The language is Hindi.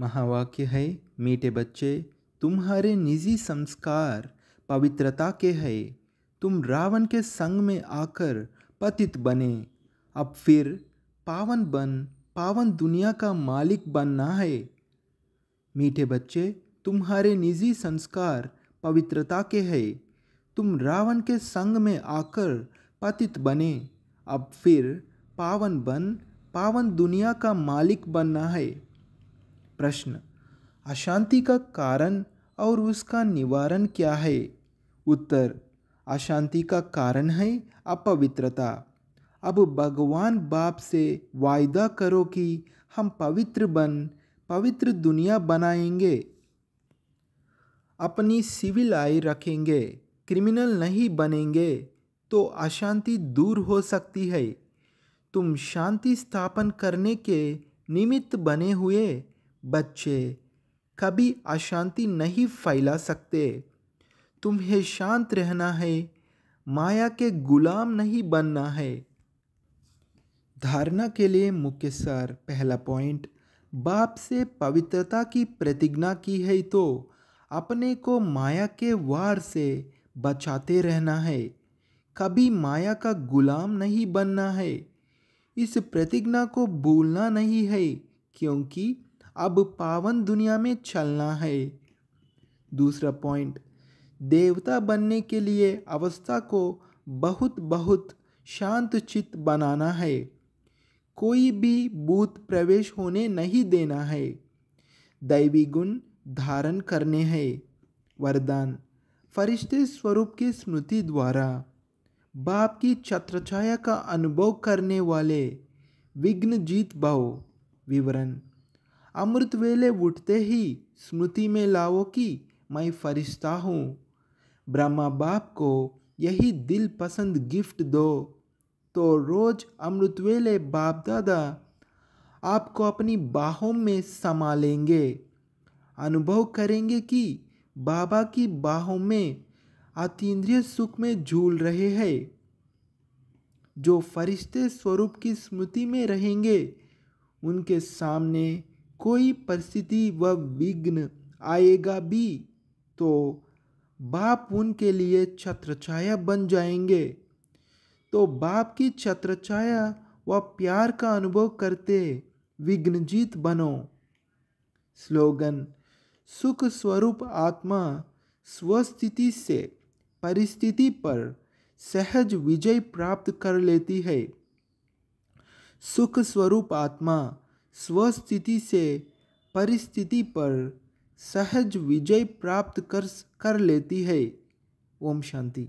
महावाक्य है मीठे बच्चे तुम्हारे निजी संस्कार पवित्रता के है तुम रावण के संग में आकर पतित बने अब फिर पावन बन पावन दुनिया का मालिक बनना है मीठे बच्चे तुम्हारे निजी संस्कार पवित्रता के है तुम रावण के संग में आकर पतित बने अब फिर पावन बन पावन दुनिया का मालिक बनना है प्रश्न अशांति का कारण और उसका निवारण क्या है उत्तर अशांति का कारण है अपवित्रता अब भगवान बाप से वायदा करो कि हम पवित्र बन पवित्र दुनिया बनाएंगे अपनी सिविल आय रखेंगे क्रिमिनल नहीं बनेंगे तो अशांति दूर हो सकती है तुम शांति स्थापन करने के निमित्त बने हुए बच्चे कभी अशांति नहीं फैला सकते तुम्हें शांत रहना है माया के गुलाम नहीं बनना है धारणा के लिए मुख्य सर पहला पॉइंट बाप से पवित्रता की प्रतिज्ञा की है तो अपने को माया के वार से बचाते रहना है कभी माया का गुलाम नहीं बनना है इस प्रतिज्ञा को भूलना नहीं है क्योंकि अब पावन दुनिया में चलना है दूसरा पॉइंट देवता बनने के लिए अवस्था को बहुत बहुत शांत चित्त बनाना है कोई भी भूत प्रवेश होने नहीं देना है दैवी गुण धारण करने हैं वरदान फरिश्ते स्वरूप की स्मृति द्वारा बाप की छत्रछाया का अनुभव करने वाले विघ्न जीत भाव विवरण अमृत वेले उठते ही स्मृति में लाओ कि मैं फरिश्ता हूँ ब्रह्मा बाप को यही दिल पसंद गिफ्ट दो तो रोज़ अमृत वेले बाप दादा आपको अपनी बाहों में समा लेंगे अनुभव करेंगे कि बाबा की बाहों में अतीन्द्रिय सुख में झूल रहे हैं जो फरिश्ते स्वरूप की स्मृति में रहेंगे उनके सामने कोई परिस्थिति व विघ्न आएगा भी तो बाप उनके लिए छत्र छाया बन जाएंगे तो बाप की छत्र छाया व प्यार का अनुभव करते विघ्नजीत बनो स्लोगन सुख स्वरूप आत्मा स्वस्थिति से परिस्थिति पर सहज विजय प्राप्त कर लेती है सुख स्वरूप आत्मा स्वस्थिति से परिस्थिति पर सहज विजय प्राप्त कर कर लेती है ओम शांति